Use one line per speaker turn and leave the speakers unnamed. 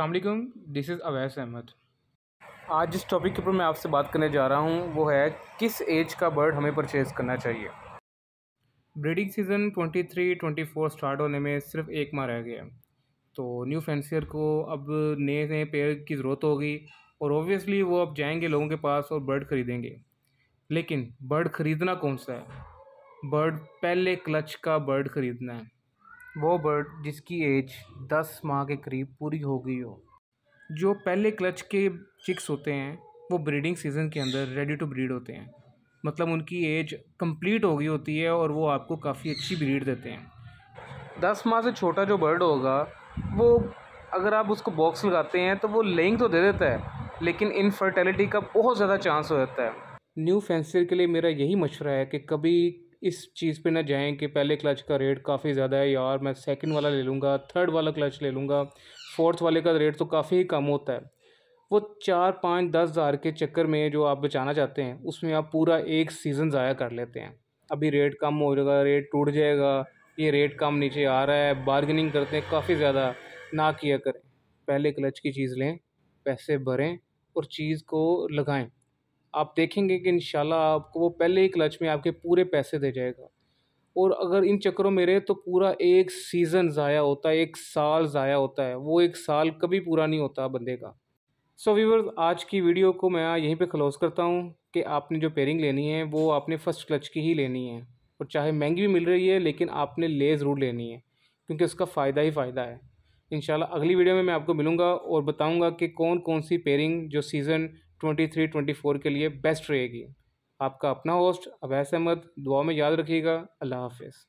Aslam this is Awais Ahmed आज जिस topic के ऊपर मैं आपसे बात करने जा रहा हूँ वो है किस एज का बर्ड हमें परचेज़ करना चाहिए ब्रीडिंग सीज़न 23, 24 स्टार्ट होने में सिर्फ एक माह रह गया तो न्यू फैंसियर को अब नए नए पेयर की ज़रूरत होगी और ऑब्वियसली वो अब जाएंगे लोगों के पास और बर्ड ख़रीदेंगे लेकिन बर्ड ख़रीदना कौन सा है बर्ड पहले क्लच का बर्ड ख़रीदना है वो बर्ड जिसकी एज दस माह के करीब पूरी हो गई हो जो पहले क्लच के चिक्स होते हैं वो ब्रीडिंग सीज़न के अंदर रेडी टू ब्रीड होते हैं मतलब उनकी एज कंप्लीट हो गई होती है और वो आपको काफ़ी अच्छी ब्रीड देते हैं दस माह से छोटा जो बर्ड होगा वो अगर आप उसको बॉक्स लगाते हैं तो वो लेंग तो दे देता है लेकिन इनफर्टिलिटी का बहुत ज़्यादा चांस हो जाता है न्यू फैंसर के लिए मेरा यही मशवरा है कि कभी इस चीज़ पे ना जाएं कि पहले क्लच का रेट काफ़ी ज़्यादा है यार मैं सेकंड वाला ले लूँगा थर्ड वाला क्लच ले लूँगा फोर्थ वाले का रेट तो काफ़ी ही कम होता है वो चार पाँच दस हज़ार के चक्कर में जो आप बचाना चाहते हैं उसमें आप पूरा एक सीज़न ज़ाया कर लेते हैं अभी रेट कम हो जाएगा रेट टूट जाएगा ये रेट कम नीचे आ रहा है बार्गेनिंग करते हैं काफ़ी ज़्यादा ना किया करें पहले क्लच की चीज़ लें पैसे भरें और चीज़ को लगाएँ आप देखेंगे कि इन आपको वो पहले ही क्लच में आपके पूरे पैसे दे जाएगा और अगर इन चक्करों में रहे तो पूरा एक सीज़न ज़ाया होता है एक साल ज़ाया होता है वो एक साल कभी पूरा नहीं होता बंदे का सो so, व्यूवर आज की वीडियो को मैं यहीं पे क्लोज करता हूँ कि आपने जो पेयरिंग लेनी है वो आपने फ़र्स्ट क्लच की ही लेनी है और चाहे महंगी भी मिल रही है लेकिन आपने ले ज़रूर लेनी है क्योंकि उसका फ़ायदा ही फ़ायदा है इन अगली वीडियो में मैं आपको मिलूँगा और बताऊँगा कि कौन कौन सी पेयरिंग जो season twenty three twenty four के लिए बेस्ट रहेगी आपका अपना होस्ट अवैस अहमद दुआ में याद रखिएगा अल्लाह हाफिज़